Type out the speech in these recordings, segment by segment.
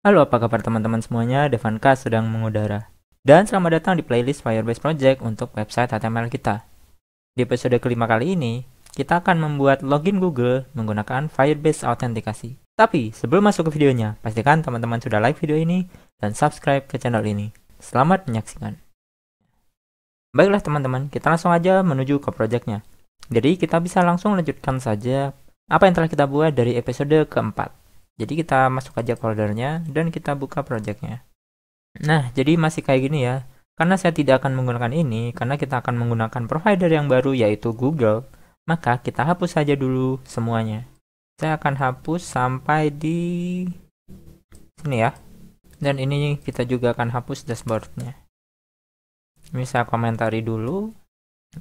Halo, apa kabar teman-teman semuanya? Devanka sedang mengudara. Dan selamat datang di playlist Firebase Project untuk website HTML kita. Di episode kelima kali ini, kita akan membuat login Google menggunakan Firebase autentikasi. Tapi, sebelum masuk ke videonya, pastikan teman-teman sudah like video ini dan subscribe ke channel ini. Selamat menyaksikan. Baiklah teman-teman, kita langsung aja menuju ke projectnya. Jadi, kita bisa langsung lanjutkan saja apa yang telah kita buat dari episode keempat. Jadi kita masuk aja foldernya dan kita buka projectnya. Nah, jadi masih kayak gini ya. Karena saya tidak akan menggunakan ini, karena kita akan menggunakan provider yang baru yaitu Google, maka kita hapus saja dulu semuanya. Saya akan hapus sampai di sini ya. Dan ini kita juga akan hapus dashboardnya. Misal komentari dulu.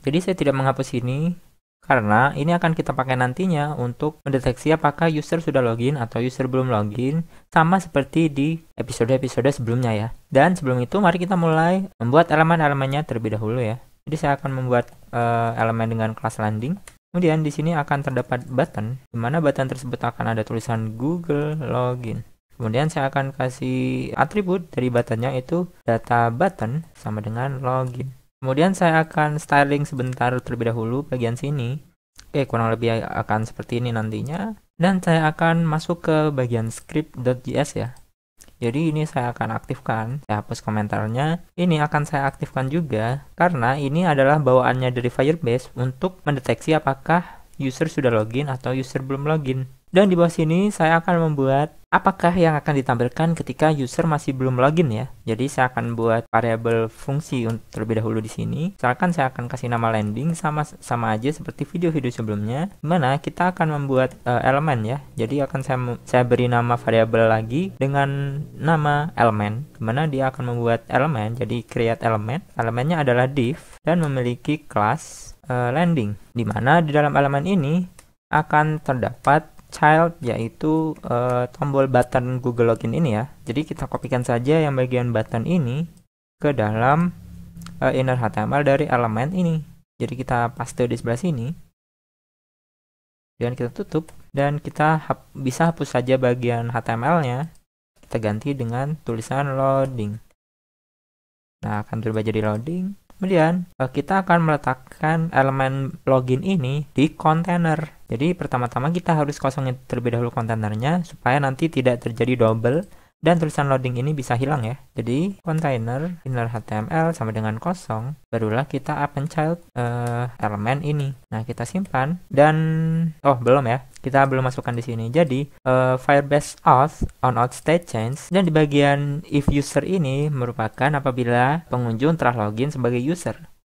Jadi saya tidak menghapus ini, karena ini akan kita pakai nantinya untuk mendeteksi apakah user sudah login atau user belum login, sama seperti di episode-episode sebelumnya ya. Dan sebelum itu mari kita mulai membuat elemen-elemennya terlebih dahulu ya. Jadi saya akan membuat uh, elemen dengan kelas landing. Kemudian di sini akan terdapat button, di mana button tersebut akan ada tulisan Google Login. Kemudian saya akan kasih atribut dari buttonnya itu data button sama dengan login. Kemudian saya akan styling sebentar terlebih dahulu bagian sini. Oke, kurang lebih akan seperti ini nantinya. Dan saya akan masuk ke bagian script.js ya. Jadi ini saya akan aktifkan, saya hapus komentarnya. Ini akan saya aktifkan juga karena ini adalah bawaannya dari Firebase untuk mendeteksi apakah user sudah login atau user belum login. Dan di bawah sini saya akan membuat apakah yang akan ditampilkan ketika user masih belum login ya. Jadi saya akan buat variabel fungsi terlebih dahulu di sini. Misalkan saya akan kasih nama landing sama sama aja seperti video-video sebelumnya. mana kita akan membuat uh, elemen ya. Jadi akan saya saya beri nama variabel lagi dengan nama elemen. mana dia akan membuat elemen. Jadi create element. Elemennya adalah div dan memiliki class uh, landing. Dimana di dalam elemen ini akan terdapat child yaitu uh, tombol button Google Login ini ya. Jadi kita kopikan saja yang bagian button ini ke dalam uh, inner HTML dari elemen ini. Jadi kita paste di sebelah sini. Dan kita tutup dan kita hap bisa hapus saja bagian HTML-nya. Kita ganti dengan tulisan loading. Nah, akan berubah jadi loading. Kemudian, eh, kita akan meletakkan elemen login ini di container jadi pertama-tama kita harus kosongin terlebih dahulu kontainernya supaya nanti tidak terjadi double dan tulisan loading ini bisa hilang ya. Jadi container inner HTML sama dengan kosong, barulah kita append child uh, elemen ini. Nah kita simpan dan oh belum ya, kita belum masukkan di sini. Jadi uh, Firebase auth on auth state change dan di bagian if user ini merupakan apabila pengunjung telah login sebagai user.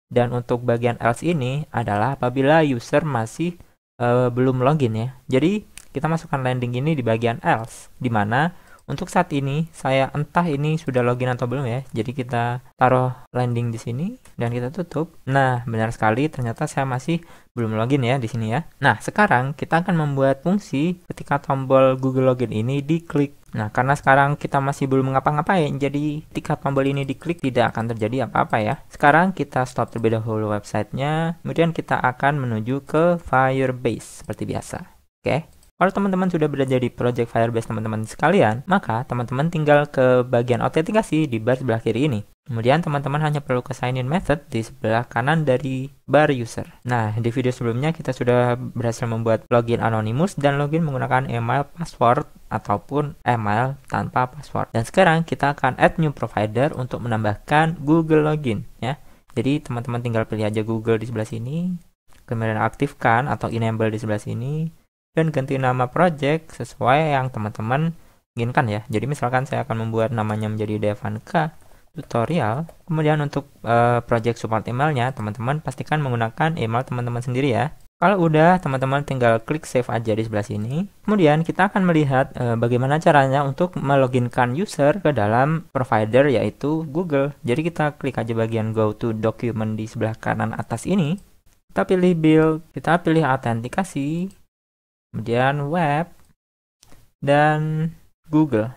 Dan untuk bagian else ini adalah apabila user masih uh, belum login ya. Jadi kita masukkan landing ini di bagian else, di mana untuk saat ini saya entah ini sudah login atau belum ya. Jadi kita taruh landing di sini dan kita tutup. Nah, benar sekali ternyata saya masih belum login ya di sini ya. Nah, sekarang kita akan membuat fungsi ketika tombol Google Login ini diklik. Nah, karena sekarang kita masih belum mengapa ngapain jadi ketika tombol ini diklik tidak akan terjadi apa-apa ya. Sekarang kita stop terlebih dahulu websitenya, kemudian kita akan menuju ke Firebase seperti biasa. Oke. Okay. Kalau teman-teman sudah berada di Project Firebase teman-teman sekalian, maka teman-teman tinggal ke bagian autentikasi di bar sebelah kiri ini. Kemudian teman-teman hanya perlu ke sign in method di sebelah kanan dari bar user. Nah, di video sebelumnya kita sudah berhasil membuat login anonymous dan login menggunakan email password ataupun email tanpa password. Dan sekarang kita akan add new provider untuk menambahkan Google login ya. Jadi teman-teman tinggal pilih aja Google di sebelah sini, kemudian aktifkan atau enable di sebelah sini, dan ganti nama project sesuai yang teman-teman inginkan ya. Jadi misalkan saya akan membuat namanya menjadi Devanka tutorial. Kemudian untuk uh, project support emailnya, teman-teman pastikan menggunakan email teman-teman sendiri ya. Kalau udah, teman-teman tinggal klik save aja di sebelah sini. Kemudian kita akan melihat e, bagaimana caranya untuk meloginkan user ke dalam provider yaitu Google. Jadi kita klik aja bagian go to document di sebelah kanan atas ini. Kita pilih build, kita pilih autentikasi, kemudian web dan Google.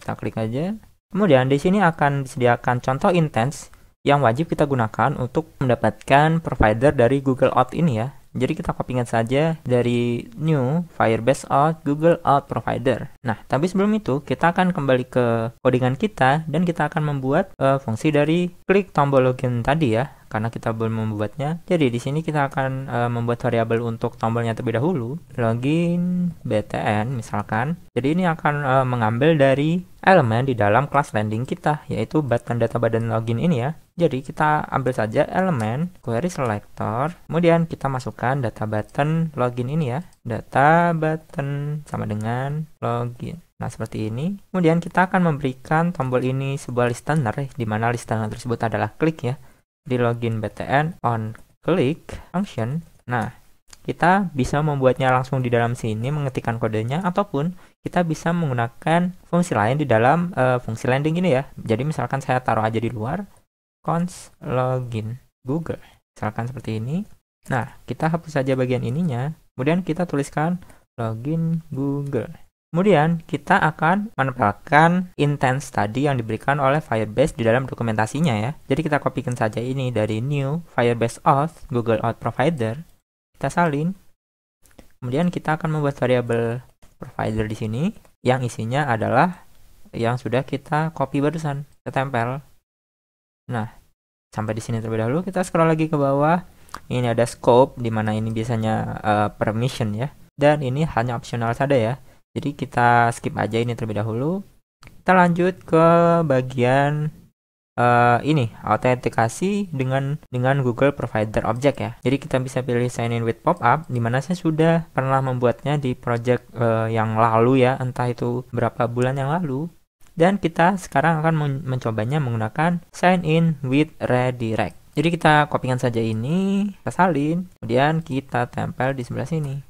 Kita klik aja. Kemudian di sini akan disediakan contoh intents yang wajib kita gunakan untuk mendapatkan provider dari Google Auth ini ya. Jadi kita copykan saja dari new Firebase Auth Google Auth Provider. Nah, tapi sebelum itu kita akan kembali ke codingan kita dan kita akan membuat uh, fungsi dari klik tombol login tadi ya karena kita belum membuatnya. Jadi di sini kita akan e, membuat variabel untuk tombolnya terlebih dahulu, login btn misalkan. Jadi ini akan e, mengambil dari elemen di dalam kelas landing kita, yaitu button data badan login ini ya. Jadi kita ambil saja elemen query selector, kemudian kita masukkan data button login ini ya. Data button sama dengan login. Nah, seperti ini. Kemudian kita akan memberikan tombol ini sebuah listener, di mana listener tersebut adalah klik ya di login BTN on click function. Nah, kita bisa membuatnya langsung di dalam sini mengetikkan kodenya ataupun kita bisa menggunakan fungsi lain di dalam uh, fungsi landing ini ya. Jadi misalkan saya taruh aja di luar cons login Google. Misalkan seperti ini. Nah, kita hapus saja bagian ininya. Kemudian kita tuliskan login Google. Kemudian, kita akan menempelkan intense tadi yang diberikan oleh Firebase di dalam dokumentasinya ya. Jadi kita copykan saja ini dari new Firebase auth Google Auth Provider. Kita salin. Kemudian kita akan membuat variabel provider di sini yang isinya adalah yang sudah kita copy barusan, kita tempel. Nah, sampai di sini terlebih dahulu kita scroll lagi ke bawah. Ini ada scope di mana ini biasanya uh, permission ya. Dan ini hanya opsional saja ya jadi kita skip aja ini terlebih dahulu. Kita lanjut ke bagian uh, ini autentikasi dengan dengan Google Provider Object ya. Jadi kita bisa pilih sign in with pop-up Dimana saya sudah pernah membuatnya di project uh, yang lalu ya, entah itu berapa bulan yang lalu. Dan kita sekarang akan mencobanya menggunakan sign in with redirect. Jadi kita copykan saja ini, kita salin, kemudian kita tempel di sebelah sini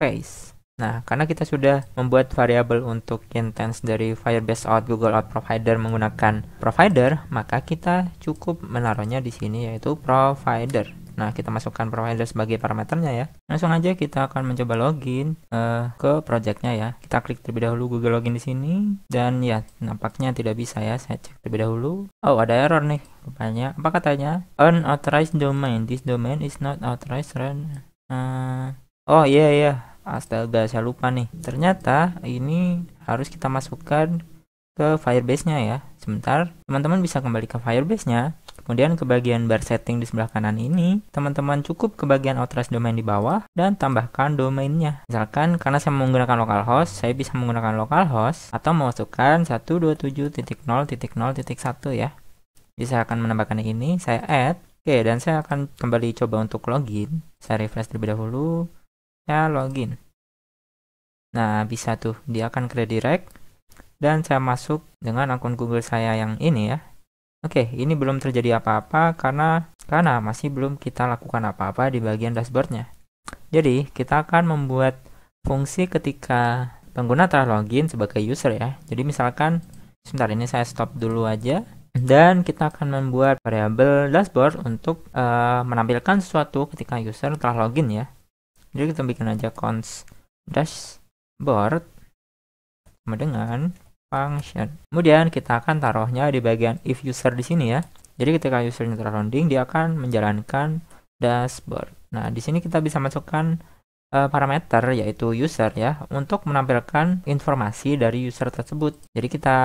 face. Nah, karena kita sudah membuat variabel untuk intense dari Firebase Auth Google Auth Provider menggunakan provider, maka kita cukup menaruhnya di sini yaitu provider. Nah, kita masukkan provider sebagai parameternya ya. Langsung aja kita akan mencoba login uh, ke projectnya ya. Kita klik terlebih dahulu Google Login di sini dan ya nampaknya tidak bisa ya. Saya cek terlebih dahulu. Oh, ada error nih rupanya. Apa katanya? Unauthorized domain. This domain is not authorized. Run. Uh, oh iya yeah, iya. Yeah Astaga, saya lupa nih. Ternyata ini harus kita masukkan ke Firebase-nya ya. Sebentar, teman-teman bisa kembali ke Firebase-nya. Kemudian ke bagian bar setting di sebelah kanan ini, teman-teman cukup ke bagian outrest domain di bawah dan tambahkan domainnya. Misalkan karena saya menggunakan localhost, saya bisa menggunakan localhost atau memasukkan 127.0.0.1 ya. Bisa akan menambahkan ini, saya add. Oke, dan saya akan kembali coba untuk login. Saya refresh terlebih dahulu saya login nah bisa tuh dia akan ke redirect dan saya masuk dengan akun Google saya yang ini ya Oke, ini belum terjadi apa-apa karena karena masih belum kita lakukan apa-apa di bagian dashboardnya. Jadi, kita akan membuat fungsi ketika pengguna telah login sebagai user ya. Jadi misalkan, sebentar ini saya stop dulu aja. Dan kita akan membuat variabel dashboard untuk uh, menampilkan sesuatu ketika user telah login ya jadi kita bikin aja cons dashboard sama dengan function kemudian kita akan taruhnya di bagian if user di sini ya jadi ketika usernya terrounding dia akan menjalankan dashboard nah di sini kita bisa masukkan uh, parameter yaitu user ya untuk menampilkan informasi dari user tersebut. Jadi kita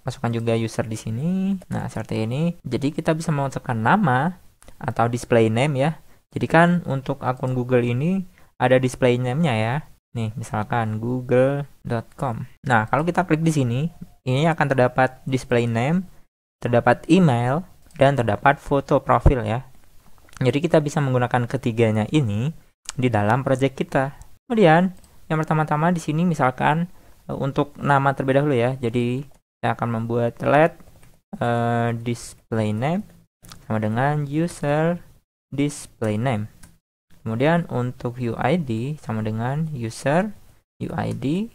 masukkan juga user di sini. Nah, seperti ini. Jadi kita bisa memasukkan nama atau display name ya. Jadi kan untuk akun Google ini ada display name-nya ya. Nih, misalkan google.com. Nah, kalau kita klik di sini, ini akan terdapat display name, terdapat email, dan terdapat foto profil ya. Jadi kita bisa menggunakan ketiganya ini di dalam project kita. Kemudian, yang pertama-tama di sini misalkan e, untuk nama terlebih dahulu ya. Jadi saya akan membuat let uh, display name sama dengan user display name. Kemudian untuk UID sama dengan user UID.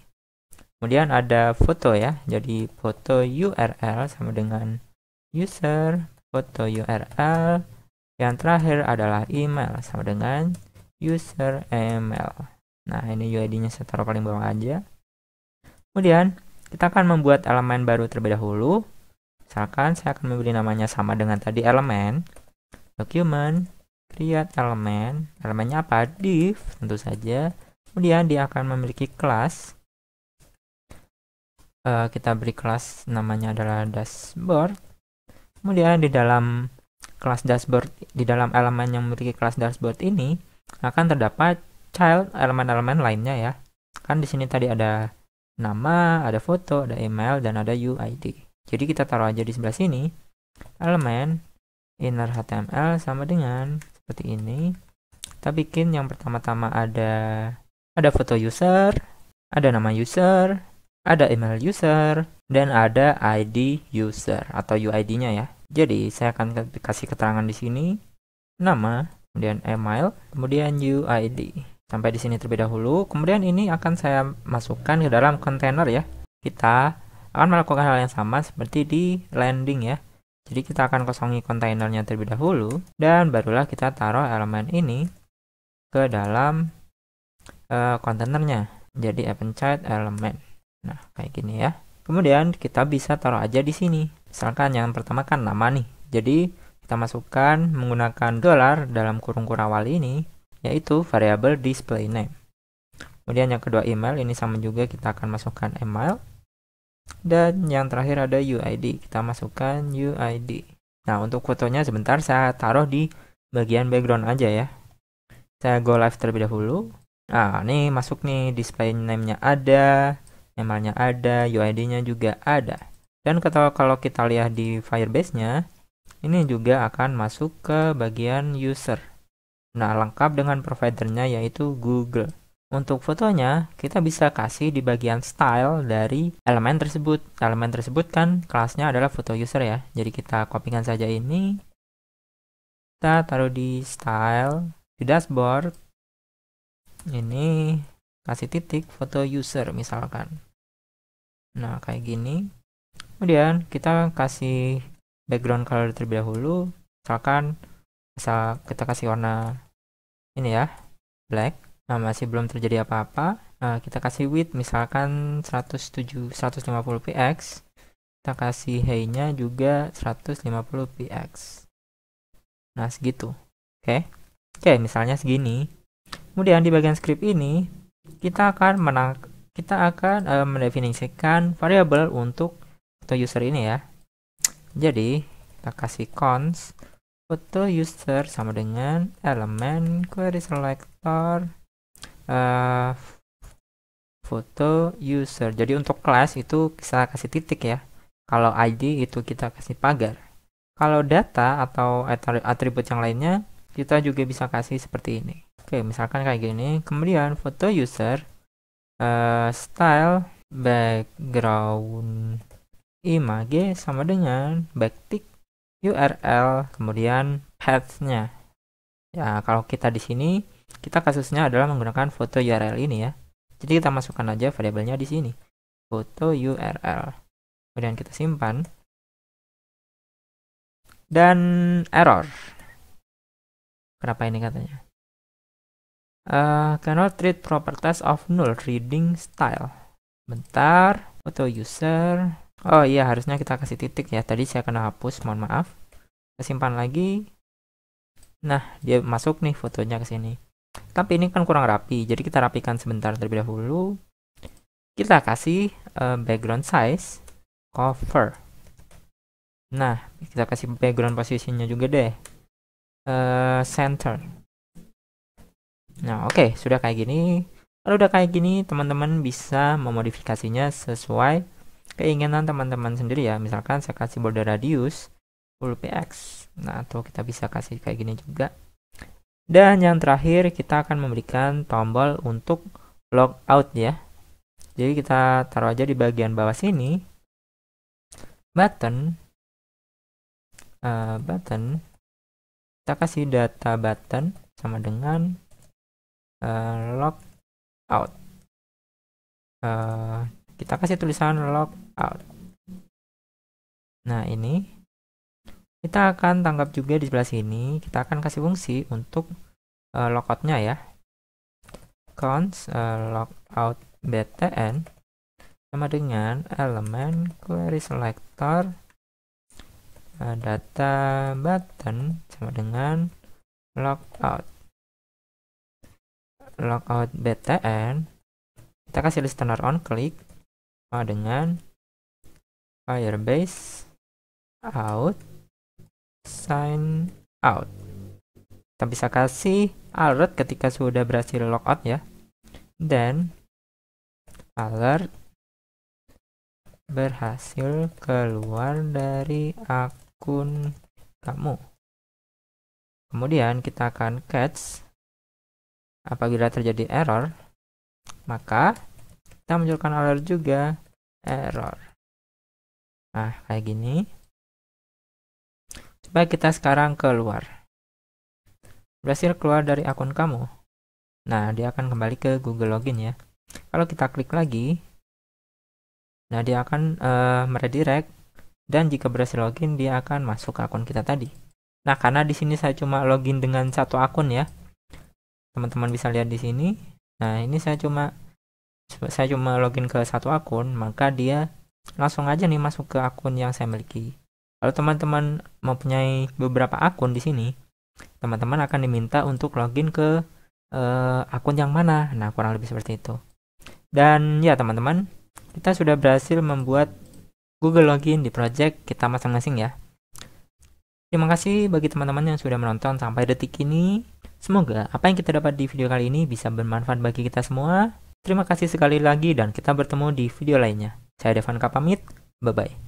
Kemudian ada foto ya. Jadi foto URL sama dengan user foto URL. Yang terakhir adalah email sama dengan user email. Nah, ini UID-nya saya taruh paling bawah aja. Kemudian, kita akan membuat elemen baru terlebih dahulu. Misalkan saya akan memberi namanya sama dengan tadi elemen document lihat elemen elemennya apa div tentu saja kemudian dia akan memiliki kelas uh, kita beri kelas namanya adalah dashboard kemudian di dalam kelas dashboard di dalam elemen yang memiliki kelas dashboard ini akan terdapat child elemen-elemen lainnya ya kan di sini tadi ada nama ada foto ada email dan ada UID jadi kita taruh aja di sebelah sini elemen inner HTML sama dengan seperti ini kita bikin yang pertama-tama ada ada foto user ada nama user ada email user dan ada ID user atau UID-nya ya jadi saya akan kasih keterangan di sini nama kemudian email kemudian UID sampai di sini terlebih dahulu kemudian ini akan saya masukkan ke dalam kontainer ya kita akan melakukan hal yang sama seperti di landing ya jadi kita akan kosongi kontainernya terlebih dahulu dan barulah kita taruh elemen ini ke dalam eh, kontainernya. E, Jadi append child element. Nah, kayak gini ya. Kemudian kita bisa taruh aja di sini. Misalkan yang pertama kan nama nih. Jadi kita masukkan menggunakan dolar dalam kurung kurawal ini yaitu variable display name. Kemudian yang kedua email ini sama juga kita akan masukkan email dan yang terakhir ada UID. Kita masukkan UID. Nah, untuk fotonya sebentar saya taruh di bagian background aja ya. Saya go live terlebih dahulu. Nah, ini masuk nih display name-nya ada, emailnya ada, UID-nya juga ada. Dan kalau kita lihat di Firebase-nya, ini juga akan masuk ke bagian user. Nah, lengkap dengan providernya yaitu Google. Untuk fotonya, kita bisa kasih di bagian style dari elemen tersebut. Elemen tersebut kan kelasnya adalah foto user ya. Jadi kita copy-kan saja ini. Kita taruh di style, di dashboard. Ini kasih titik foto user misalkan. Nah, kayak gini. Kemudian kita kasih background color terlebih dahulu. Misalkan kita kasih warna ini ya, black nah masih belum terjadi apa-apa nah, kita kasih width misalkan 107 150px kita kasih high-nya juga 150px nah segitu oke okay. oke okay, misalnya segini kemudian di bagian script ini kita akan menang kita akan uh, mendefinisikan variabel untuk foto user ini ya jadi kita kasih cons foto user sama dengan elemen query selector Eh, foto user. Jadi untuk kelas itu kita kasih titik ya. Kalau ID itu kita kasih pagar. Kalau data atau atribut yang lainnya, kita juga bisa kasih seperti ini. Oke, misalkan kayak gini. Kemudian foto user, uh, style, background, image sama dengan backtick URL, kemudian path-nya. Ya, kalau kita di sini kita kasusnya adalah menggunakan foto URL ini ya. Jadi kita masukkan aja variabelnya di sini. Foto URL. Kemudian kita simpan. Dan error. Kenapa ini katanya? Uh, cannot treat properties of null reading style. Bentar, foto user. Oh iya, harusnya kita kasih titik ya. Tadi saya kena hapus, mohon maaf. Kita simpan lagi. Nah, dia masuk nih fotonya ke sini tapi ini kan kurang rapi jadi kita rapikan sebentar terlebih dahulu kita kasih uh, background size cover nah kita kasih background posisinya juga deh uh, center nah oke okay, sudah kayak gini kalau udah kayak gini teman-teman bisa memodifikasinya sesuai keinginan teman-teman sendiri ya misalkan saya kasih border radius 10px nah atau kita bisa kasih kayak gini juga dan yang terakhir kita akan memberikan tombol untuk log out ya. Jadi kita taruh aja di bagian bawah sini button uh, button kita kasih data button sama dengan uh, log out. Uh, kita kasih tulisan log out. Nah, ini kita akan tangkap juga di sebelah sini kita akan kasih fungsi untuk uh, lockoutnya ya cons uh, lockout btn sama dengan elemen query selector uh, data button sama dengan lockout lockout btn kita kasih listener on click sama dengan firebase out sign out. Kita bisa kasih alert ketika sudah berhasil logout ya. Dan alert berhasil keluar dari akun kamu. Kemudian kita akan catch apabila terjadi error, maka kita munculkan alert juga error. Nah, kayak gini. Baik, kita sekarang keluar. Berhasil keluar dari akun kamu. Nah, dia akan kembali ke Google Login ya. Kalau kita klik lagi, nah dia akan uh, meredirect dan jika berhasil login dia akan masuk ke akun kita tadi. Nah, karena di sini saya cuma login dengan satu akun ya. Teman-teman bisa lihat di sini. Nah, ini saya cuma saya cuma login ke satu akun, maka dia langsung aja nih masuk ke akun yang saya miliki. Kalau teman-teman mempunyai beberapa akun di sini, teman-teman akan diminta untuk login ke uh, akun yang mana. Nah, kurang lebih seperti itu. Dan ya teman-teman, kita sudah berhasil membuat Google Login di project kita masing-masing ya. Terima kasih bagi teman-teman yang sudah menonton sampai detik ini. Semoga apa yang kita dapat di video kali ini bisa bermanfaat bagi kita semua. Terima kasih sekali lagi dan kita bertemu di video lainnya. Saya Devan Kapamit, bye-bye.